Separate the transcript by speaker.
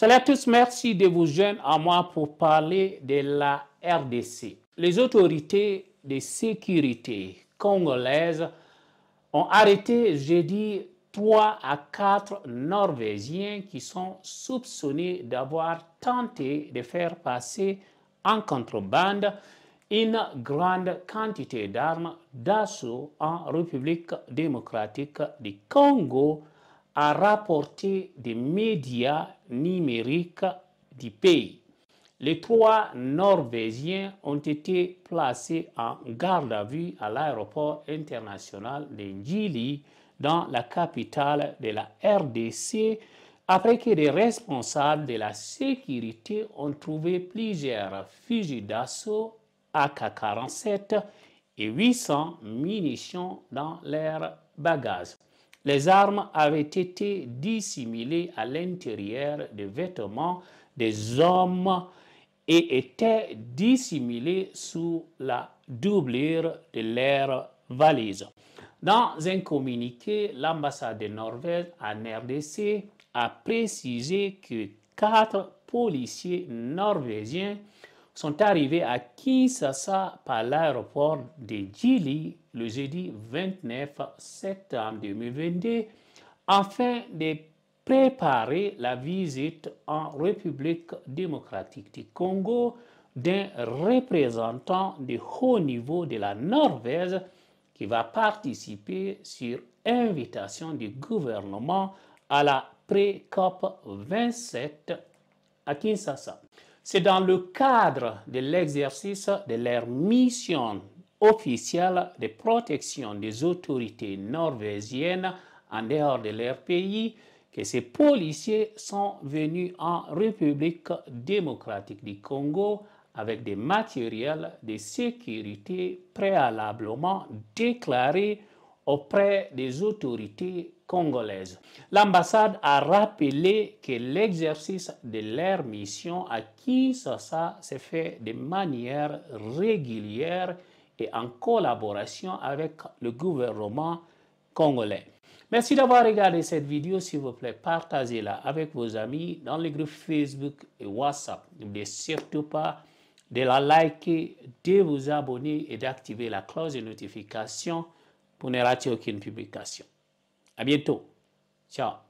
Speaker 1: Salut à tous, merci de vous joindre à moi pour parler de la RDC. Les autorités de sécurité congolaises ont arrêté jeudi 3 à 4 Norvégiens qui sont soupçonnés d'avoir tenté de faire passer en contrebande une grande quantité d'armes d'assaut en République démocratique du Congo rapporté des médias numériques du pays. Les trois Norvégiens ont été placés en garde à vue à l'aéroport international de Njili, dans la capitale de la RDC, après que des responsables de la sécurité ont trouvé plusieurs fusils d'assaut AK-47 et 800 munitions dans leurs bagages. Les armes avaient été dissimulées à l'intérieur des vêtements des hommes et étaient dissimulées sous la doublure de leur valise. Dans un communiqué, l'ambassade de Norvège en RDC a précisé que quatre policiers norvégiens sont arrivés à Kinshasa par l'aéroport de Djili le jeudi 29 septembre 2022 afin de préparer la visite en République démocratique du Congo d'un représentant de haut niveau de la Norvège qui va participer sur invitation du gouvernement à la pré-COP 27 à Kinshasa. C'est dans le cadre de l'exercice de leur mission officielle de protection des autorités norvégiennes en dehors de leur pays que ces policiers sont venus en République démocratique du Congo avec des matériels de sécurité préalablement déclarés auprès des autorités L'ambassade a rappelé que l'exercice de leur mission à Kinshasa se fait de manière régulière et en collaboration avec le gouvernement congolais. Merci d'avoir regardé cette vidéo. S'il vous plaît, partagez-la avec vos amis dans les groupes Facebook et WhatsApp. N'oubliez surtout pas de la liker, de vous abonner et d'activer la cloche de notification pour ne rater aucune publication. À bientôt. Ciao.